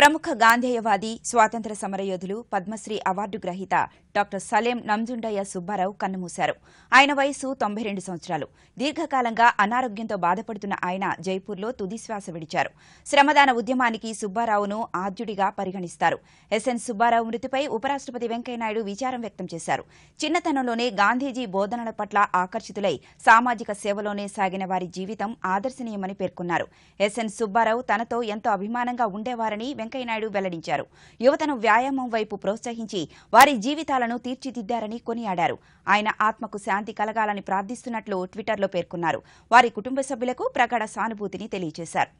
ప్రముఖ గాంధేయవాది స్వాతంత్ర సమరయోధులు పద్మశ్రీ అవార్డు గ్రహీత డాక్టర్ సలేం నంజుండయ్య సుబ్బారావు కన్నుమూశారు ఆయన వయసు తొంభై రెండు సంవత్సరాలు దీర్ఘకాలంగా అనారోగ్యంతో బాధపడుతున్న ఆయన జైపూర్లో తుదిశ్వాస విడిచారు శ్రమదాన ఉద్యమానికి సుబ్బారావును ఆద్యుడిగా పరిగణిస్తారు ఎస్ఎన్ సుబ్బారావు మృతిపై ఉపరాష్టపతి వెంకయ్యనాయుడు విచారం వ్యక్తం చేశారు చిన్నతనంలోనే గాంధీజీ బోధనల పట్ల ఆకర్షితులై సామాజిక సేవలోనే సాగిన వారి జీవితం ఆదర్శనీయమని పేర్కొన్నారు ఎస్ఎన్ సుబ్బారావు తనతో ఎంతో అభిమానంగా ఉండేవారని వెంకయ్యనాయుడు వెల్లడించారు యువతను వ్యాయామం వైపు ప్రోత్సహించి వారి జీవితాలను తీర్చిదిద్దారని కొనియాడారు ఆయన ఆత్మకు శాంతి కలగాలని ప్రార్థిస్తున్నట్లు ట్విట్టర్లో పేర్కొన్నారు వారి కుటుంబ సభ్యులకు ప్రగాఢ సానుభూతిని తెలియజేశారు